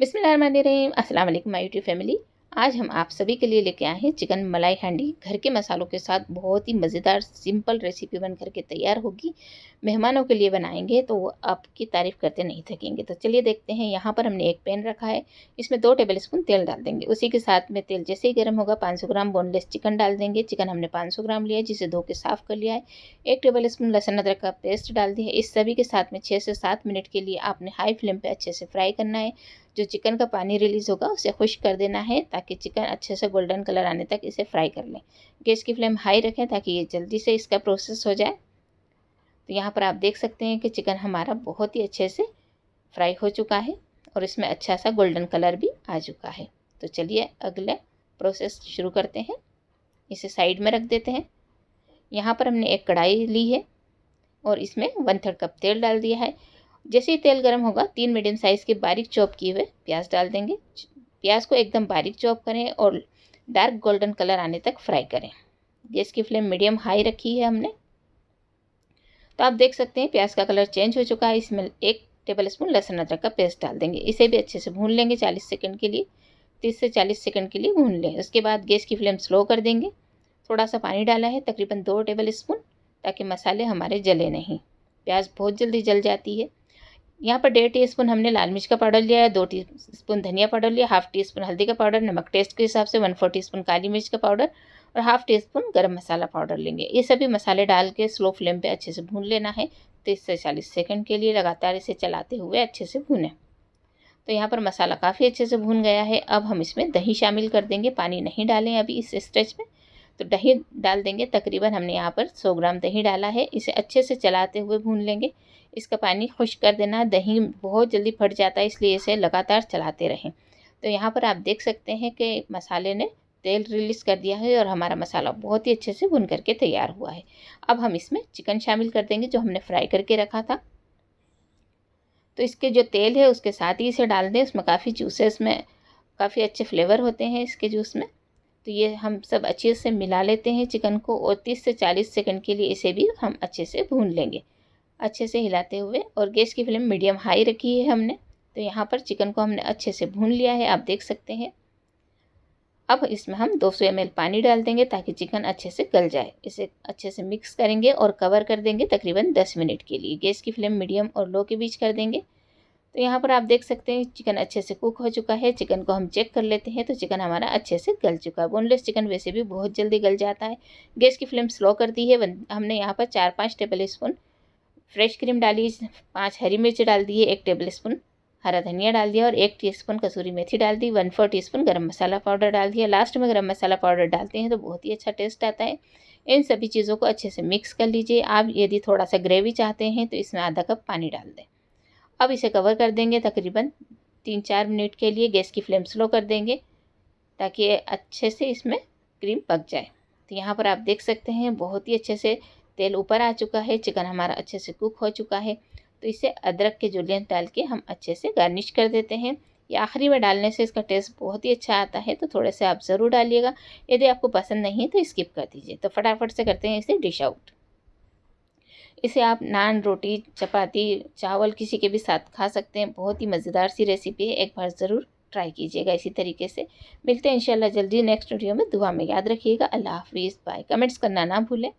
बिसमीम अस्सलाम वालेकुम माय यूट्यूब फैमिली आज हम आप सभी के लिए लेके आए हैं चिकन मलाई हांडी घर के मसालों के साथ बहुत ही मज़ेदार सिंपल रेसिपी बन करके तैयार होगी मेहमानों के लिए बनाएंगे तो वो आपकी तारीफ़ करते नहीं थकेंगे तो चलिए देखते हैं यहाँ पर हमने एक पैन रखा है इसमें दो टेबल स्पून तेल डाल देंगे उसी के साथ में तेल जैसे ही गर्म होगा सौ ग्राम बोनलेस चिकन डाल देंगे चिकन हमने सौ ग्राम लिया है जिसे धो के साफ़ कर लिया है एक टेबल स्पून लहसुन अदरक का पेस्ट डाल दिया है इस सभी के साथ में छः से सात मिनट के लिए आपने हाई फ्लेम पर अच्छे से फ्राई करना है जो चिकन का पानी रिलीज़ होगा उसे खुश कर देना है ताकि चिकन अच्छे से गोल्डन कलर आने तक इसे फ्राई कर लें गैस की फ्लेम हाई रखें ताकि ये जल्दी से इसका प्रोसेस हो जाए तो यहाँ पर आप देख सकते हैं कि चिकन हमारा बहुत ही अच्छे से फ्राई हो चुका है और इसमें अच्छा सा गोल्डन कलर भी आ चुका है तो चलिए अगला प्रोसेस शुरू करते हैं इसे साइड में रख देते हैं यहाँ पर हमने एक कढ़ाई ली है और इसमें वन थर्ड कप तेल डाल दिया है जैसे ही तेल गर्म होगा तीन मीडियम साइज़ के बारीक चॉप किए हुए प्याज डाल देंगे प्याज को एकदम बारीक चॉप करें और डार्क गोल्डन कलर आने तक फ्राई करें गैस की फ्लेम मीडियम हाई रखी है हमने तो आप देख सकते हैं प्याज का कलर चेंज हो चुका है इसमें एक टेबल स्पून लहसुन अदरक का पेस्ट डाल देंगे इसे भी अच्छे से भून लेंगे चालीस सेकेंड के लिए तीस से चालीस सेकेंड के लिए भून लें उसके बाद गैस की फ्लेम स्लो कर देंगे थोड़ा सा पानी डाला है तकरीबन दो टेबल स्पून ताकि मसाले हमारे जले नहीं प्याज बहुत जल्दी जल जाती है यहाँ पर डेढ़ टीस्पून हमने लाल मिर्च का पाउडर लिया है दो टीस्पून धनिया पाउडर लिया हाफ टी स्पून हल्दी का पाउडर नमक टेस्ट के हिसाब से वन फोर टी स्पून काली मिर्च का पाउडर और हाफ टी स्पून गर्म मसाला पाउडर लेंगे ये सभी मसाले डाल के स्लो फ्लेम पे अच्छे से भून लेना है तीस से चालीस सेकंड के लिए लगातार इसे चलाते हुए अच्छे से भूनें तो यहाँ पर मसाला काफ़ी अच्छे से भून गया है अब हम इसमें दही शामिल कर देंगे पानी नहीं डालें अभी इस स्टेज में तो दही डाल देंगे तकरीबन हमने यहाँ पर 100 ग्राम दही डाला है इसे अच्छे से चलाते हुए भून लेंगे इसका पानी खुश्क कर देना दही बहुत जल्दी फट जाता है इसलिए इसे लगातार चलाते रहें तो यहाँ पर आप देख सकते हैं कि मसाले ने तेल रिलीज़ कर दिया है और हमारा मसाला बहुत ही अच्छे से भुन करके तैयार हुआ है अब हम इसमें चिकन शामिल कर देंगे जो हमने फ्राई करके रखा था तो इसके जो तेल है उसके साथ ही इसे डाल दें उसमें काफ़ी जूसेस में काफ़ी अच्छे फ्लेवर होते हैं इसके जूस में तो ये हम सब अच्छे से मिला लेते हैं चिकन को और 30 से 40 सेकंड के लिए इसे भी हम अच्छे से भून लेंगे अच्छे से हिलाते हुए और गैस की फ्लेम मीडियम हाई रखी है हमने तो यहाँ पर चिकन को हमने अच्छे से भून लिया है आप देख सकते हैं अब इसमें हम 200 सौ पानी डाल देंगे ताकि चिकन अच्छे से गल जाए इसे अच्छे से मिक्स करेंगे और कवर कर देंगे तकरीबन 10 मिनट के लिए गैस की फ्लेम मीडियम और लो के बीच कर देंगे तो यहाँ पर आप देख सकते हैं चिकन अच्छे से कुक हो चुका है चिकन को हम चेक कर लेते हैं तो चिकन हमारा अच्छे से गल चुका है बोनलेस चिकन वैसे भी बहुत जल्दी गल जाता है गैस की फ्लेम स्लो कर दी है हमने यहाँ पर चार पाँच टेबल स्पून फ्रेश क्रीम डाली पाँच हरी मिर्च डाल दी है एक टेबल स्पून हरा धनिया डाल दिया और एक टीस्पून कसूरी मेथी डाल दी वन फोर टीस्पून गरम मसाला पाउडर डाल दिया लास्ट में गरम मसाला पाउडर डालते हैं तो बहुत ही अच्छा टेस्ट आता है इन सभी चीज़ों को अच्छे से मिक्स कर लीजिए आप यदि थोड़ा सा ग्रेवी चाहते हैं तो इसमें आधा कप पानी डाल दें अब इसे कवर कर देंगे तकरीबन तीन चार मिनट के लिए गैस की फ्लेम स्लो कर देंगे ताकि अच्छे से इसमें क्रीम पक जाए तो यहाँ पर आप देख सकते हैं बहुत ही अच्छे से तेल ऊपर आ चुका है चिकन हमारा अच्छे से कुक हो चुका है तो इसे अदरक के जुलियन डाल के हम अच्छे से गार्निश कर देते हैं ये आखिरी में डालने से इसका टेस्ट बहुत ही अच्छा आता है तो थोड़े से आप ज़रूर डालिएगा यदि आपको पसंद नहीं है तो स्किप कर दीजिए तो फटाफट से करते हैं इसे डिश आउट इसे आप नान रोटी चपाती चावल किसी के भी साथ खा सकते हैं बहुत ही मज़ेदार सी रेसिपी है एक बार ज़रूर ट्राई कीजिएगा इसी तरीके से मिलते हैं इंशाल्लाह जल्दी नेक्स्ट वीडियो में दुआ में याद रखिएगा अल्लाह हाफिज़ बाय कमेंट्स करना ना भूलें